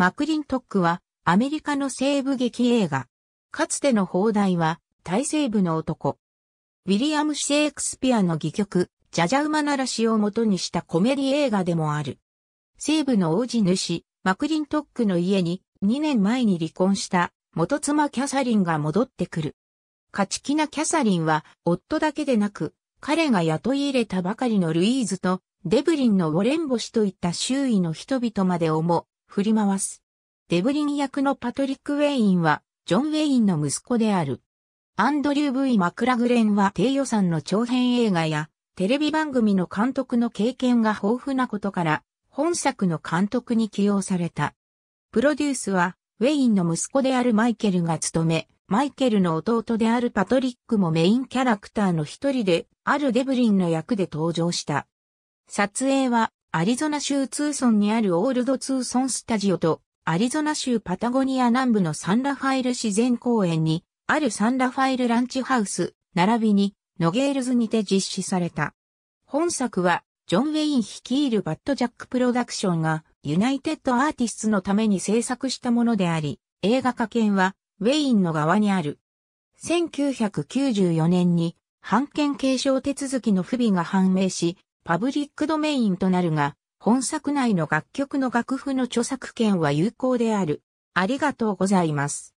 マクリントックはアメリカの西部劇映画。かつての放題は大西部の男。ウィリアム・シェイクスピアの戯曲、ジャジャ馬ならしを元にしたコメディ映画でもある。西部の王子主、マクリントックの家に2年前に離婚した元妻キャサリンが戻ってくる。勝ち気なキャサリンは夫だけでなく、彼が雇い入れたばかりのルイーズとデブリンのウォレンボシといった周囲の人々までをも振り回す。デブリン役のパトリック・ウェインは、ジョン・ウェインの息子である。アンドリュー・ V・ マクラグレンは低予算の長編映画や、テレビ番組の監督の経験が豊富なことから、本作の監督に起用された。プロデュースは、ウェインの息子であるマイケルが務め、マイケルの弟であるパトリックもメインキャラクターの一人で、あるデブリンの役で登場した。撮影はアリゾナ州ツーソンにあるオールドツーソンスタジオと、アリゾナ州パタゴニア南部のサンラファイル自然公園に、あるサンラファイルランチハウス、並びに、ノゲールズにて実施された。本作は、ジョン・ウェイン率いるバッドジャックプロダクションが、ユナイテッドアーティストのために制作したものであり、映画化権は、ウェインの側にある。1994年に、版権継承手続きの不備が判明し、パブリックドメインとなるが、本作内の楽曲の楽譜の著作権は有効である。ありがとうございます。